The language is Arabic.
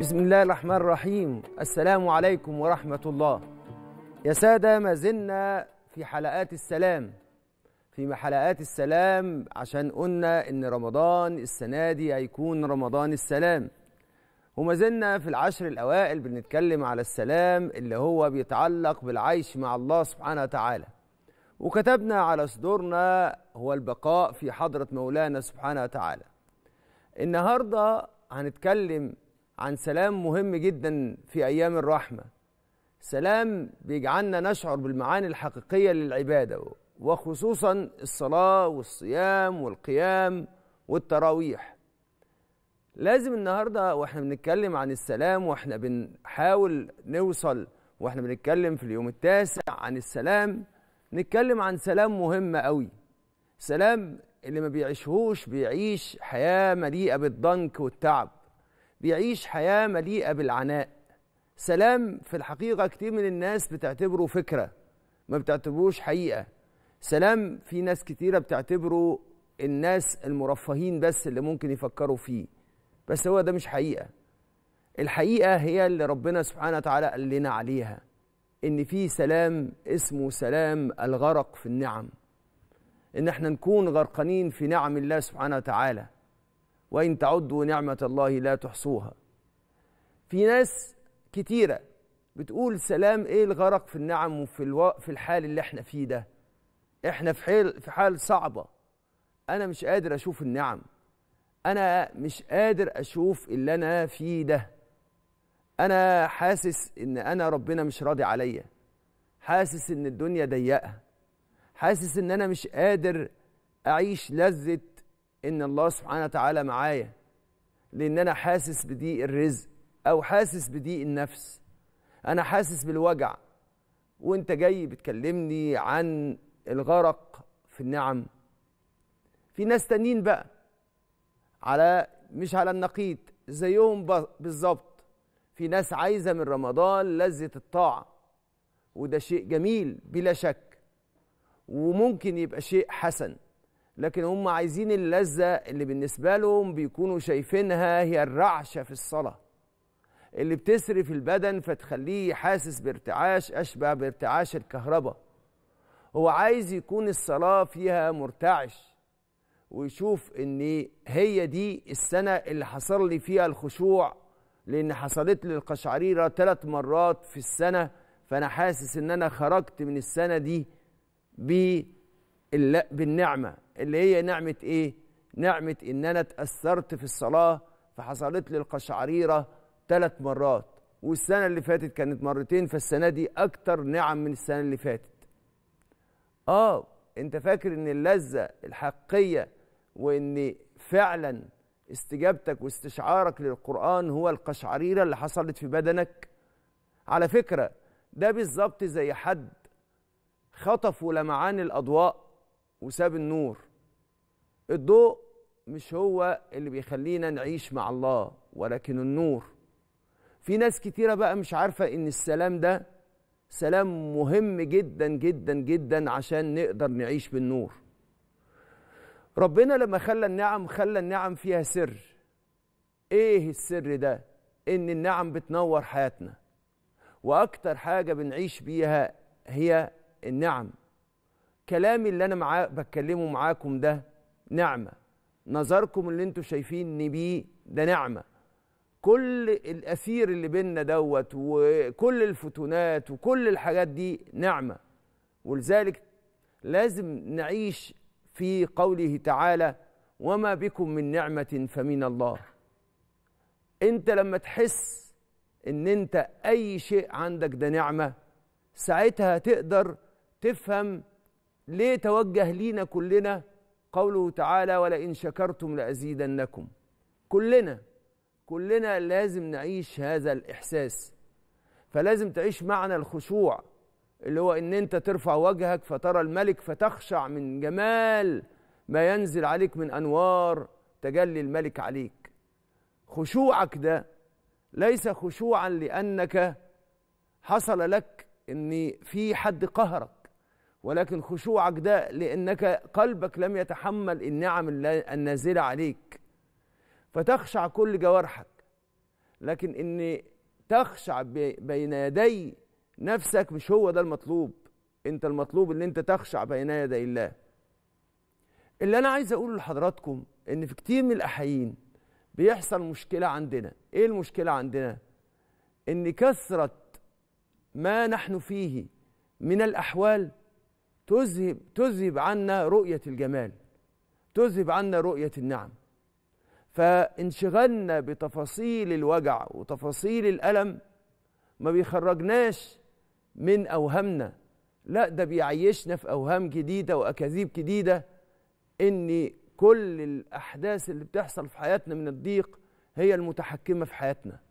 بسم الله الرحمن الرحيم السلام عليكم ورحمة الله يا سادة ما زلنا في حلقات السلام في حلقات السلام عشان قلنا إن رمضان السنة دي هيكون رمضان السلام وما زلنا في العشر الأوائل بنتكلم على السلام اللي هو بيتعلق بالعيش مع الله سبحانه وتعالى وكتبنا على صدورنا هو البقاء في حضرة مولانا سبحانه وتعالى النهاردة هنتكلم عن سلام مهم جدا في ايام الرحمه سلام بيجعلنا نشعر بالمعاني الحقيقيه للعباده وخصوصا الصلاه والصيام والقيام والتراويح لازم النهارده واحنا بنتكلم عن السلام واحنا بنحاول نوصل واحنا بنتكلم في اليوم التاسع عن السلام نتكلم عن سلام مهم قوي سلام اللي ما بيعيشهوش بيعيش حياه مليئه بالضنك والتعب بيعيش حياة مليئة بالعناء سلام في الحقيقة كتير من الناس بتعتبره فكرة ما بتعتبروش حقيقة سلام في ناس كتيرة بتعتبره الناس المرفهين بس اللي ممكن يفكروا فيه بس هو ده مش حقيقة الحقيقة هي اللي ربنا سبحانه وتعالى قال لنا عليها إن في سلام اسمه سلام الغرق في النعم إن احنا نكون غرقانين في نعم الله سبحانه وتعالى وإن تعدوا نعمة الله لا تحصوها في ناس كتيرة بتقول سلام إيه الغرق في النعم وفي الو... في الحال اللي إحنا فيه ده إحنا في حال في حال صعبة أنا مش قادر أشوف النعم أنا مش قادر أشوف اللي أنا فيه ده أنا حاسس إن أنا ربنا مش راضي عليا حاسس إن الدنيا ضيقة حاسس إن أنا مش قادر أعيش لذة ان الله سبحانه وتعالى معايا لان انا حاسس بضيق الرزق او حاسس بضيق النفس انا حاسس بالوجع وانت جاي بتكلمني عن الغرق في النعم في ناس تانيين بقى على مش على النقيض زيهم بالظبط في ناس عايزه من رمضان لذه الطاعه وده شيء جميل بلا شك وممكن يبقى شيء حسن لكن هم عايزين اللذة اللي بالنسبة لهم بيكونوا شايفينها هي الرعشة في الصلاة اللي بتسري البدن فتخليه حاسس بارتعاش أشبه بارتعاش الكهرباء هو عايز يكون الصلاة فيها مرتعش ويشوف ان هي دي السنة اللي حصل لي فيها الخشوع لان حصلت لي القشعريرة ثلاث مرات في السنة فانا حاسس ان انا خرجت من السنة دي ب إلا بالنعمة اللي هي نعمة إيه؟ نعمة إن أنا اتأثرت في الصلاة فحصلت لي القشعريرة ثلاث مرات والسنة اللي فاتت كانت مرتين فالسنة دي أكتر نعم من السنة اللي فاتت آه أنت فاكر إن اللذة الحقية وإن فعلا استجابتك واستشعارك للقرآن هو القشعريرة اللي حصلت في بدنك على فكرة ده بالظبط زي حد خطف لمعان الأضواء وساب النور الضوء مش هو اللي بيخلينا نعيش مع الله ولكن النور في ناس كتيرة بقى مش عارفة إن السلام ده سلام مهم جدا جدا جدا عشان نقدر نعيش بالنور ربنا لما خلى النعم خلى النعم فيها سر ايه السر ده ان النعم بتنور حياتنا واكتر حاجه بنعيش بيها هي النعم كلامي اللي انا معاه بتكلمه معاكم ده نعمه نظركم اللي انتوا شايفيني بيه ده نعمه كل الاثير اللي بينا دوت وكل الفتونات وكل الحاجات دي نعمه ولذلك لازم نعيش في قوله تعالى وما بكم من نعمه فمن الله انت لما تحس ان انت اي شيء عندك ده نعمه ساعتها تقدر تفهم ليه توجه لينا كلنا قوله تعالى ولئن شكرتم لأزيدنكم كلنا كلنا لازم نعيش هذا الإحساس فلازم تعيش معنى الخشوع اللي هو ان انت ترفع وجهك فترى الملك فتخشع من جمال ما ينزل عليك من انوار تجلي الملك عليك خشوعك ده ليس خشوعا لانك حصل لك ان في حد قهرك ولكن خشوعك ده لأنك قلبك لم يتحمل النعم النازلة عليك فتخشع كل جوارحك لكن إن تخشع بين يدي نفسك مش هو ده المطلوب انت المطلوب ان انت تخشع بين يدي الله اللي انا عايز اقوله لحضراتكم ان في كتير من الاحيين بيحصل مشكله عندنا ايه المشكله عندنا ان كثره ما نحن فيه من الاحوال تذهب تذهب عنا رؤية الجمال تذهب عنا رؤية النعم فانشغالنا بتفاصيل الوجع وتفاصيل الألم ما بيخرجناش من أوهامنا لا ده بيعيشنا في أوهام جديدة وأكاذيب جديدة إن كل الأحداث اللي بتحصل في حياتنا من الضيق هي المتحكمة في حياتنا